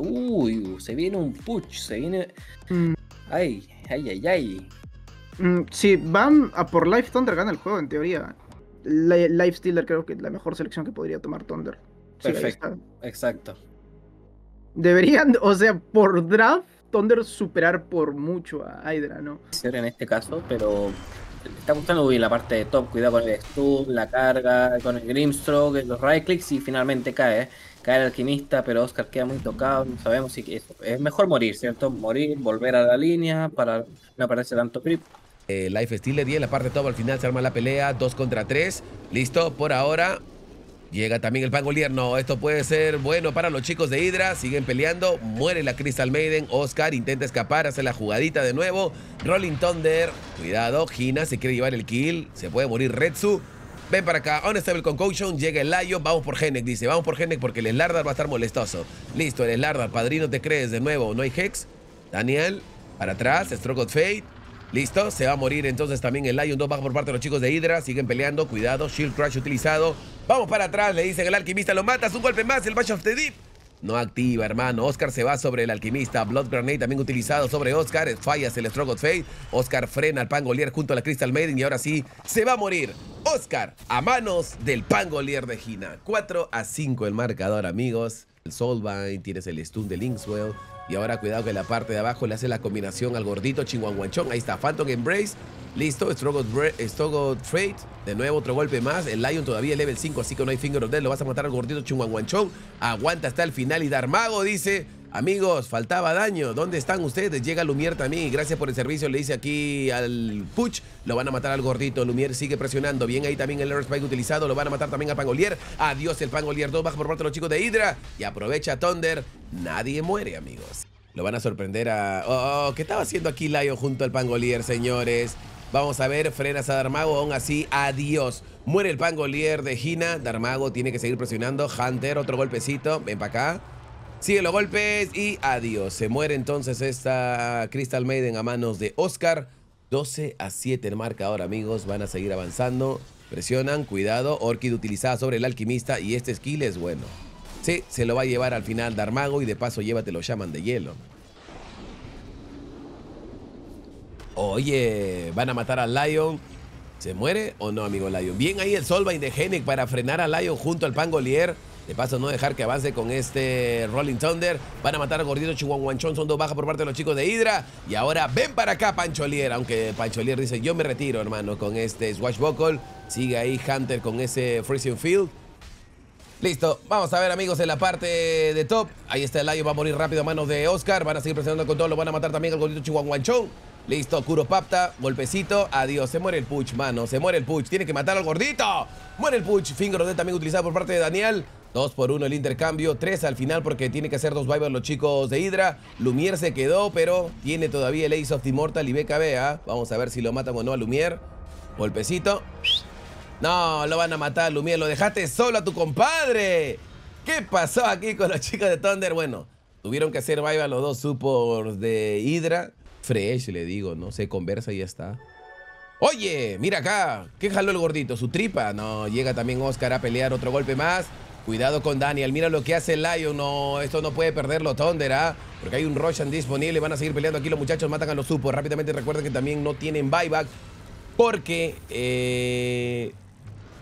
Uy, uh, se viene un push, se viene. Mm. Ay, ay, ay, ay. Mm, si van a por Life Thunder, gana el juego en teoría. Life Stealer creo que es la mejor selección que podría tomar Thunder. Perfecto, exacto. Deberían, o sea, por draft, Thunder superar por mucho a Hydra, ¿no? En este caso, pero está gustando bien la parte de top, cuidado con el stun, la carga, con el Grimstroke, los right clicks y finalmente cae. ¿eh? cae el alquimista, pero Oscar queda muy tocado, no sabemos si es, mejor morir, ¿cierto? Morir, volver a la línea para no perderse tanto creep. Eh, Life Stealer y la parte todo, al final se arma la pelea, 2 contra 3, listo, por ahora Llega también el no, Esto puede ser bueno para los chicos de Hydra. Siguen peleando. Muere la Crystal Maiden. Oscar intenta escapar. Hace la jugadita de nuevo. Rolling Thunder. Cuidado. Gina se quiere llevar el kill. Se puede morir Retsu. Ven para acá, Unstable Concoction, llega el Layo, vamos por Genek, dice. Vamos por Genek porque el Slardar va a estar molestoso. Listo, el Slardar, padrino, te crees de nuevo. No hay Hex. Daniel, para atrás, Stroke of Fate. Listo, se va a morir entonces también el Lion dos baja por parte de los chicos de Hydra. Siguen peleando, cuidado, Shield crush utilizado. Vamos para atrás, le dicen el alquimista, lo matas, un golpe más, el Bash of the Deep. No activa, hermano. Oscar se va sobre el alquimista. Blood Grenade también utilizado sobre Oscar. Fallas el Stroke of Fate. Oscar frena al Pangolier junto a la Crystal Maiden. Y ahora sí, se va a morir. Oscar a manos del Pangolier de Gina. 4 a 5 el marcador, amigos. El Soulbind, tienes el stun de Linkswell. Y ahora cuidado que la parte de abajo le hace la combinación al gordito guanchón. Ahí está, Phantom Embrace. Listo, Strogo eh, Trade. De nuevo otro golpe más. El Lion todavía es level 5, así que no hay Finger of Death. Lo vas a matar al gordito guanchón. Aguanta hasta el final y Darmago dice... Amigos, faltaba daño. ¿Dónde están ustedes? Llega Lumier también. Gracias por el servicio. Le dice aquí al Puch. Lo van a matar al gordito. Lumier sigue presionando. Bien ahí también el Spike utilizado. Lo van a matar también al Pangolier. Adiós el Pangolier 2. Baja por parte de los chicos de Hydra. Y aprovecha Thunder. Nadie muere, amigos. Lo van a sorprender a... Oh, oh, ¿Qué estaba haciendo aquí Lion junto al Pangolier, señores? Vamos a ver, frenas a Darmago, aún así, adiós. Muere el Pangolier de Gina, Darmago tiene que seguir presionando. Hunter, otro golpecito, ven para acá. Sigue los golpes y adiós. Se muere entonces esta Crystal Maiden a manos de Oscar. 12 a 7 el ahora, amigos. Van a seguir avanzando. Presionan, cuidado. Orchid utilizada sobre el alquimista y este skill es bueno. Sí, se lo va a llevar al final Darmago y de paso llévatelo llaman de hielo. Oye, van a matar al Lion. ¿Se muere o no, amigo Lion? Bien ahí el Solvay de Genic para frenar al Lion junto al Pangolier. De paso, no dejar que avance con este Rolling Thunder. Van a matar al Gordito Chihuahuanchón. Son dos bajas por parte de los chicos de Hydra. Y ahora ven para acá, Pancholier. Aunque Pancholier dice, yo me retiro, hermano, con este Swashbuckle. Sigue ahí Hunter con ese Freezing Field. Listo, vamos a ver amigos en la parte de top. Ahí está el Lion, va a morir rápido a manos de Oscar. Van a seguir presionando con todo, lo van a matar también al gordito Chihuahuanchón. Listo, Papta. golpecito, adiós. Se muere el Puch, mano, se muere el Puch. Tiene que matar al gordito. Muere el Puch, Finger también utilizado por parte de Daniel. Dos por uno el intercambio, tres al final porque tiene que hacer dos vibras los chicos de Hydra. Lumier se quedó, pero tiene todavía el Ace of Immortal y BKB, Vamos a ver si lo matan o no a Lumier. Golpecito. No, lo van a matar a Lumier, lo dejaste solo a tu compadre. ¿Qué pasó aquí con los chicos de Thunder? Bueno, tuvieron que hacer vibras los dos supports de Hydra. Fresh, le digo, ¿no? Se conversa y ya está. Oye, mira acá. ¿Qué jaló el gordito? ¿Su tripa? No, llega también Oscar a pelear otro golpe más. Cuidado con Daniel. Mira lo que hace Lion. No, esto no puede perderlo Thunder, ¿ah? Porque hay un Roshan disponible. Van a seguir peleando aquí. Los muchachos matan a los supos. Rápidamente recuerden que también no tienen buyback. Porque eh,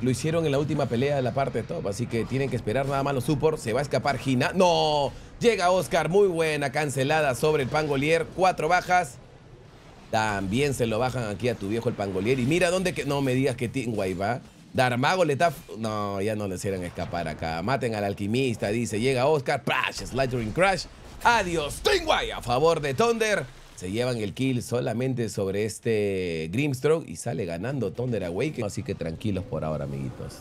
lo hicieron en la última pelea de la parte top. Así que tienen que esperar nada más los supos. Se va a escapar Gina. ¡No! Llega Oscar. Muy buena. Cancelada sobre el Pangolier. Cuatro bajas. También se lo bajan aquí a tu viejo el Pangolier. Y mira dónde... Que... No me digas que Team va, Darmago le está. No, ya no les hicieron escapar acá. Maten al alquimista, dice. Llega Oscar. Crash, Slidering Crash. Adiós. Tenguay a favor de Thunder. Se llevan el kill solamente sobre este Grimstroke y sale ganando Thunder awake. Así que tranquilos por ahora, amiguitos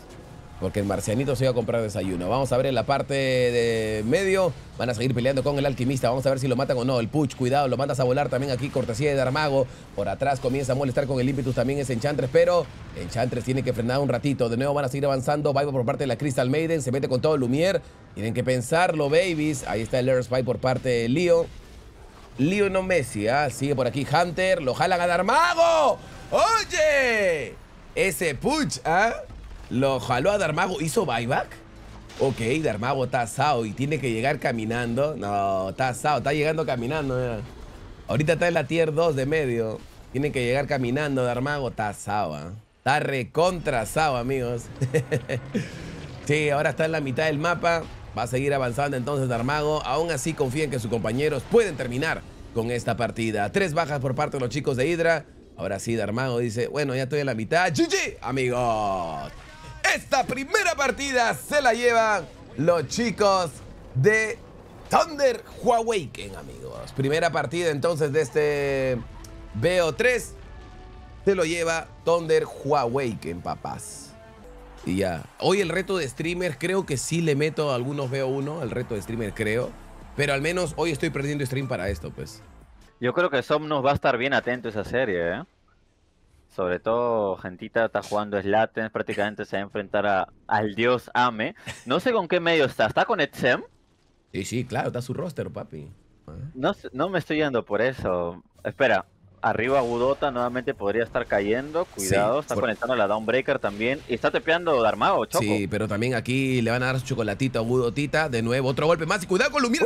porque el marcianito se iba a comprar desayuno. Vamos a ver en la parte de medio, van a seguir peleando con el alquimista, vamos a ver si lo matan o no. El Puch, cuidado, lo mandas a volar también aquí, cortesía de Darmago. Por atrás comienza a molestar con el ímpetus también ese Enchantress, pero Enchantress tiene que frenar un ratito. De nuevo van a seguir avanzando, Vibe por parte de la Crystal Maiden, se mete con todo Lumiere. Tienen que pensarlo, babies. Ahí está el Air Spy por parte de Leo. Leo no Messi, ¿ah? sigue por aquí Hunter, lo jalan a Darmago. ¡Oye! Ese Puch, ¿ah? Lo jaló a Darmago. ¿Hizo buyback? Ok, Darmago está asado y tiene que llegar caminando. No, está asado, está llegando caminando. Ahorita está en la tier 2 de medio. Tiene que llegar caminando Darmago. Está asado. ¿ah? Está recontra amigos. sí, ahora está en la mitad del mapa. Va a seguir avanzando entonces Darmago. Aún así confíen que sus compañeros pueden terminar con esta partida. Tres bajas por parte de los chicos de Hydra. Ahora sí, Darmago dice, bueno, ya estoy en la mitad. ¡GG, amigos! Esta primera partida se la llevan los chicos de Thunder Huaweiken, amigos. Primera partida entonces de este BO3. Se lo lleva Thunder Huawei, papás. Y ya. Hoy el reto de streamer, creo que sí le meto a algunos BO1 el reto de streamer, creo. Pero al menos hoy estoy perdiendo stream para esto, pues. Yo creo que Somnos va a estar bien atento a esa serie, ¿eh? sobre todo Gentita está jugando Slaten, prácticamente se va a enfrentar al dios Ame. No sé con qué medio está, ¿está con Etsem? Sí, sí, claro, está su roster, papi. No, no me estoy yendo por eso. Espera, Arriba Gudota nuevamente podría estar cayendo. Cuidado, está conectando la Downbreaker también. Y está tepeando Darmago, Choco. Sí, pero también aquí le van a dar chocolatito a Gudotita. De nuevo, otro golpe más. Y cuidado con Lumiere,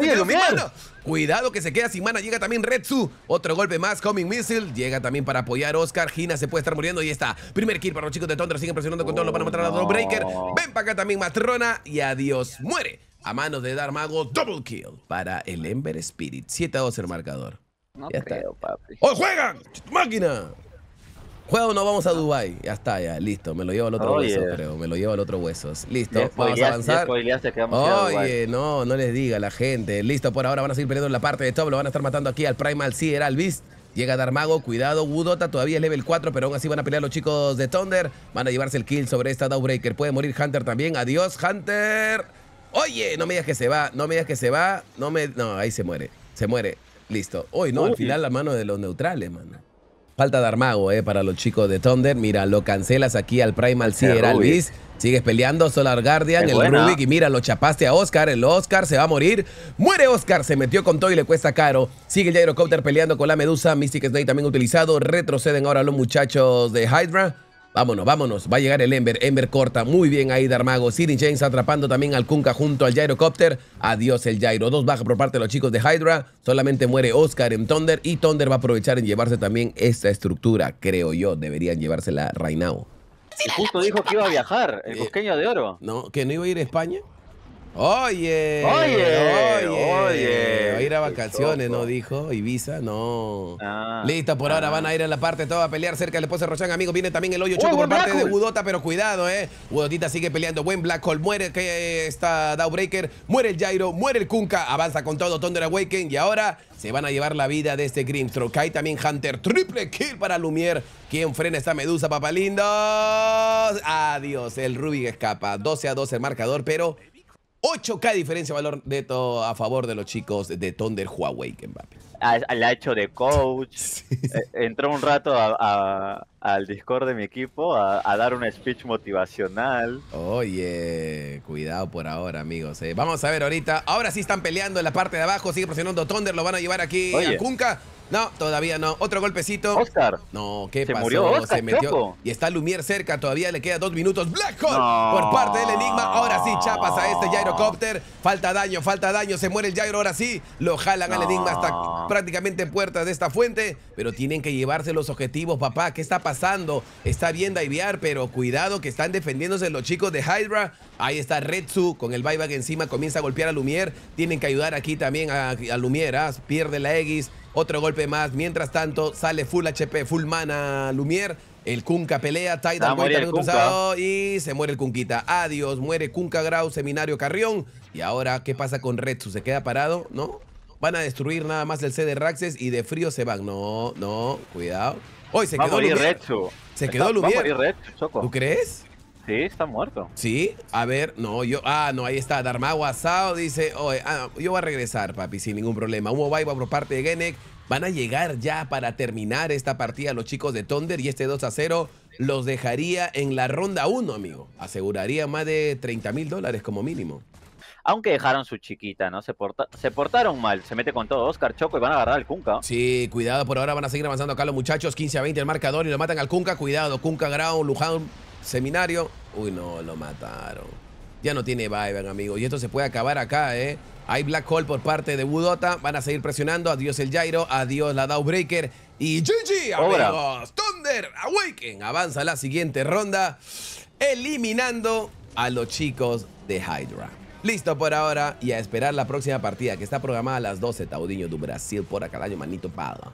Cuidado que se queda sin mana. Llega también Retsu. Otro golpe más. Coming Missile. Llega también para apoyar Oscar. Gina se puede estar muriendo. Y está. Primer kill para los chicos de Tondra. Siguen presionando con todo. Lo van a matar a la Downbreaker. Oh. Ven para acá también Matrona. Y adiós. Muere a manos de Darmago. Double kill para el Ember Spirit. 7 a 2 el marcador. No ya ¡Oh, juegan! ¡Máquina! Juego no vamos a Dubai. Ya está, ya, listo. Me lo llevo al otro hueso, creo. Me lo llevo al otro hueso. Listo, vamos a avanzar. Oye, no, no les diga la gente. Listo, por ahora van a seguir peleando en la parte de top. Lo van a estar matando aquí al Primal Seer, al Beast. Llega Darmago, cuidado, Wudota, todavía es level 4, pero aún así van a pelear los chicos de Thunder. Van a llevarse el kill sobre esta Dawbreaker. Puede morir Hunter también. Adiós, Hunter. Oye, no me digas que se va, no me digas que se va. No me. No, ahí se muere. Se muere. Listo. Hoy, ¿no? Al final la mano de los neutrales, mano. Falta de armago, ¿eh? Para los chicos de Thunder. Mira, lo cancelas aquí al Primal Seer, Alvis. Sigues peleando, Solar Guardian, el Rubik. Y mira, lo chapaste a Oscar. El Oscar se va a morir. Muere Oscar, se metió con todo y le cuesta caro. Sigue el Gyrocopter peleando con la Medusa. Mystic Snake también utilizado. Retroceden ahora los muchachos de Hydra. Vámonos, vámonos. Va a llegar el Ember. Ember corta. Muy bien ahí, Darmago. Siri James atrapando también al Kunka junto al Gyrocopter. Adiós el Gyro. Dos bajas por parte de los chicos de Hydra. Solamente muere Oscar en Thunder. Y Thunder va a aprovechar en llevarse también esta estructura, creo yo. Deberían llevársela right now. justo dijo que iba a viajar, el eh, cosqueño de oro. No, que no iba a ir a España. Oye, oye, oye. Va a ir a vacaciones, ¿no? Dijo Ibiza, no. Ah. Listo, por ahora ah. van a ir a la parte toda a pelear cerca del esposo de Rochán, amigo. Viene también el hoyo choco por parte de Budota, pero cuidado, ¿eh? Budotita sigue peleando. Buen Black Hole, muere que está Dowbreaker, muere el Jairo, muere el Kunka, avanza con todo Thunder Awaken y ahora se van a llevar la vida de este Grimstroke. Hay también Hunter, triple kill para Lumier. ¿Quién frena esta medusa, papalindo? Adiós, el Rubik escapa. 12 a 12 el marcador, pero 8K diferencia valor neto a favor de los chicos de Thunder Huawei que Mbappé. Ah, la hecho de coach. Eh, entró un rato al Discord de mi equipo a, dar un speech motivacional. Oye, cuidado por ahora, amigos. Eh. Vamos a ver ahorita. Ahora sí están peleando en la parte de abajo. Sigue presionando Thunder. Lo van a llevar aquí a Kunka. No, todavía no. Otro golpecito. Oscar. No, ¿qué se pasó? Murió se metió. Y está Lumier cerca, todavía le queda dos minutos. Black Hole por parte del Enigma. Ahora sí, chapas a este gyrocopter. Falta daño, falta daño. Se muere el gyro, ahora sí. Lo jalan al Enigma hasta prácticamente en puertas de esta fuente. Pero tienen que llevarse los objetivos, papá. ¿Qué está pasando? Está bien Daiviar, pero cuidado que están defendiéndose los chicos de Hydra. Ahí está Retsu con el byback encima. Comienza a golpear a Lumier. Tienen que ayudar aquí también a, Lumier. ¿ah? Pierde la X. Otro golpe más. Mientras tanto, sale full HP, full mana Lumier. El Kunka pelea, Tidal ah, también cruzado y se muere el Kunquita. Adiós, muere Kunka Grau, Seminario Carrión. Y ahora, ¿qué pasa con Retsu? ¿Se queda parado? ¿No? Van a destruir nada más el C de Raxes y de frío se van. No, no, cuidado. Hoy se quedó Se quedó ¿Tú crees? Sí, está muerto. Sí, a ver, no, yo. Ah, no, ahí está. Darmagua Sao dice: ah, yo voy a regresar, papi, sin ningún problema. Un va por parte de Genek. Van a llegar ya para terminar esta partida los chicos de Thunder y este 2 a 0 los dejaría en la ronda 1, amigo. Aseguraría más de 30 mil dólares como mínimo. Aunque dejaron su chiquita, ¿no? Se, se portaron mal. Se mete con todo Oscar Choco y van a agarrar al Kunka. Sí, cuidado, por ahora van a seguir avanzando acá los muchachos. 15 a 20 el marcador y lo matan al Kunka. Cuidado, Kunka Ground, Luján, Seminario. Uy, no, lo mataron. Ya no tiene vibe, amigo. Y esto se puede acabar acá, ¿eh? Hay Black Hole por parte de Budota. Van a seguir presionando. Adiós el Jairo. Adiós la Dow Breaker. Y GG, amigos. Thunder Awaken avanza la siguiente ronda. Eliminando a los chicos de Hydra. Listo por ahora y a esperar la próxima partida que está programada a las 12, Taudinho do Brasil, por acá daño, manito pado.